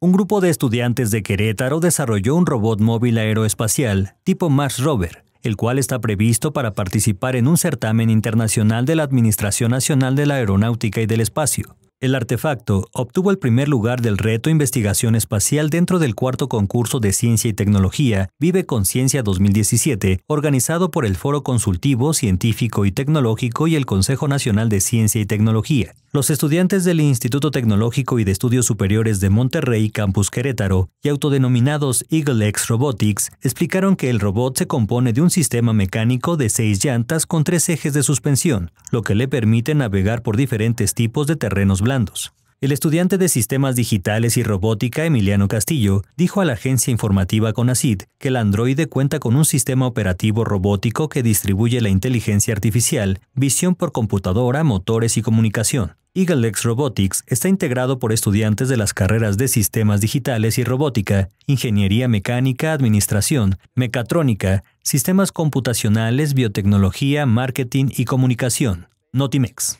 un grupo de estudiantes de Querétaro desarrolló un robot móvil aeroespacial tipo Mars Rover, el cual está previsto para participar en un certamen internacional de la Administración Nacional de la Aeronáutica y del Espacio. El artefacto obtuvo el primer lugar del reto Investigación Espacial dentro del cuarto concurso de Ciencia y Tecnología Vive con Ciencia 2017, organizado por el Foro Consultivo Científico y Tecnológico y el Consejo Nacional de Ciencia y Tecnología los estudiantes del Instituto Tecnológico y de Estudios Superiores de Monterrey, Campus Querétaro, y autodenominados Eagle X Robotics, explicaron que el robot se compone de un sistema mecánico de seis llantas con tres ejes de suspensión, lo que le permite navegar por diferentes tipos de terrenos blandos. El estudiante de Sistemas Digitales y Robótica Emiliano Castillo dijo a la agencia informativa CONACID que el androide cuenta con un sistema operativo robótico que distribuye la inteligencia artificial, visión por computadora, motores y comunicación. EagleX Robotics está integrado por estudiantes de las carreras de Sistemas Digitales y Robótica, Ingeniería Mecánica, Administración, Mecatrónica, Sistemas Computacionales, Biotecnología, Marketing y Comunicación. Notimex.